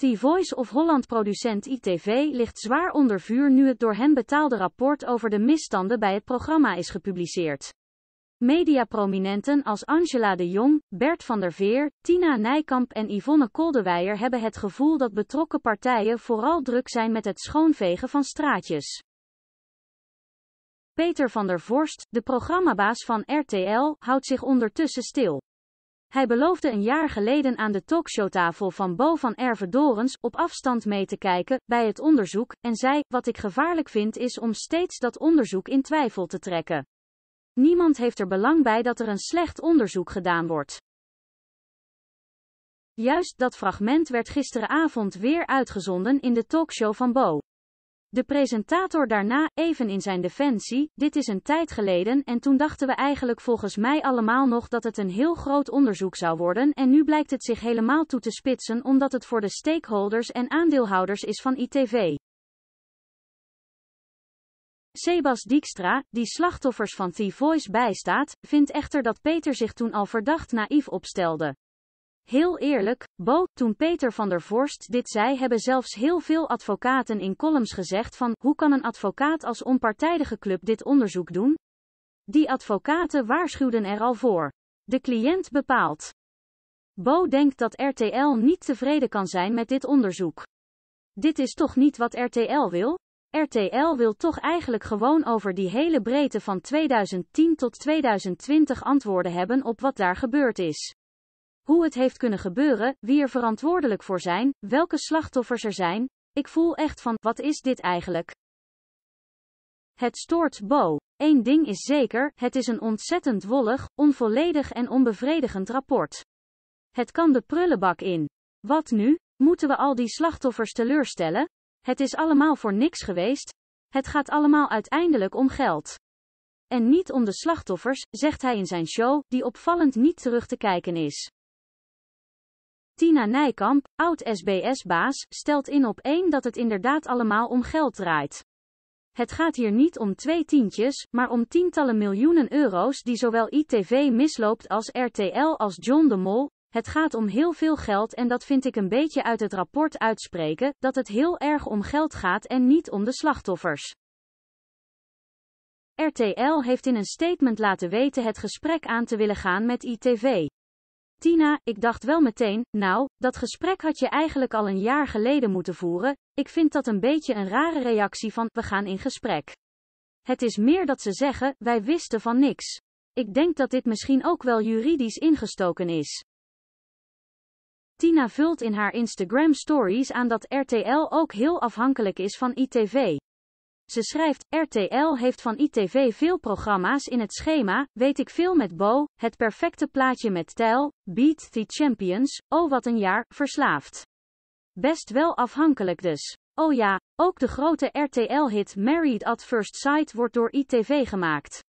The voice of Holland-producent ITV ligt zwaar onder vuur nu het door hen betaalde rapport over de misstanden bij het programma is gepubliceerd. Mediaprominenten als Angela de Jong, Bert van der Veer, Tina Nijkamp en Yvonne Koldeweijer hebben het gevoel dat betrokken partijen vooral druk zijn met het schoonvegen van straatjes. Peter van der Vorst, de programmabaas van RTL, houdt zich ondertussen stil. Hij beloofde een jaar geleden aan de talkshowtafel van Bo van Erve Dorens op afstand mee te kijken bij het onderzoek en zei: Wat ik gevaarlijk vind is om steeds dat onderzoek in twijfel te trekken. Niemand heeft er belang bij dat er een slecht onderzoek gedaan wordt. Juist dat fragment werd gisteravond weer uitgezonden in de talkshow van Bo. De presentator daarna, even in zijn defensie, dit is een tijd geleden en toen dachten we eigenlijk volgens mij allemaal nog dat het een heel groot onderzoek zou worden en nu blijkt het zich helemaal toe te spitsen omdat het voor de stakeholders en aandeelhouders is van ITV. Sebas Dijkstra, die slachtoffers van The Voice bijstaat, vindt echter dat Peter zich toen al verdacht naïef opstelde. Heel eerlijk, Bo, toen Peter van der Vorst dit zei hebben zelfs heel veel advocaten in columns gezegd van, hoe kan een advocaat als onpartijdige club dit onderzoek doen? Die advocaten waarschuwden er al voor. De cliënt bepaalt. Bo denkt dat RTL niet tevreden kan zijn met dit onderzoek. Dit is toch niet wat RTL wil? RTL wil toch eigenlijk gewoon over die hele breedte van 2010 tot 2020 antwoorden hebben op wat daar gebeurd is hoe het heeft kunnen gebeuren, wie er verantwoordelijk voor zijn, welke slachtoffers er zijn. Ik voel echt van, wat is dit eigenlijk? Het stoort Bo. Eén ding is zeker, het is een ontzettend wollig, onvolledig en onbevredigend rapport. Het kan de prullenbak in. Wat nu? Moeten we al die slachtoffers teleurstellen? Het is allemaal voor niks geweest. Het gaat allemaal uiteindelijk om geld. En niet om de slachtoffers, zegt hij in zijn show, die opvallend niet terug te kijken is. Tina Nijkamp, oud-SBS-baas, stelt in op één dat het inderdaad allemaal om geld draait. Het gaat hier niet om twee tientjes, maar om tientallen miljoenen euro's die zowel ITV misloopt als RTL als John de Mol. Het gaat om heel veel geld en dat vind ik een beetje uit het rapport uitspreken, dat het heel erg om geld gaat en niet om de slachtoffers. RTL heeft in een statement laten weten het gesprek aan te willen gaan met ITV. Tina, ik dacht wel meteen, nou, dat gesprek had je eigenlijk al een jaar geleden moeten voeren, ik vind dat een beetje een rare reactie van, we gaan in gesprek. Het is meer dat ze zeggen, wij wisten van niks. Ik denk dat dit misschien ook wel juridisch ingestoken is. Tina vult in haar Instagram stories aan dat RTL ook heel afhankelijk is van ITV. Ze schrijft, RTL heeft van ITV veel programma's in het schema, weet ik veel met Bo, het perfecte plaatje met Tijl, Beat the Champions, oh wat een jaar, verslaafd. Best wel afhankelijk dus. Oh ja, ook de grote RTL-hit Married at First Sight wordt door ITV gemaakt.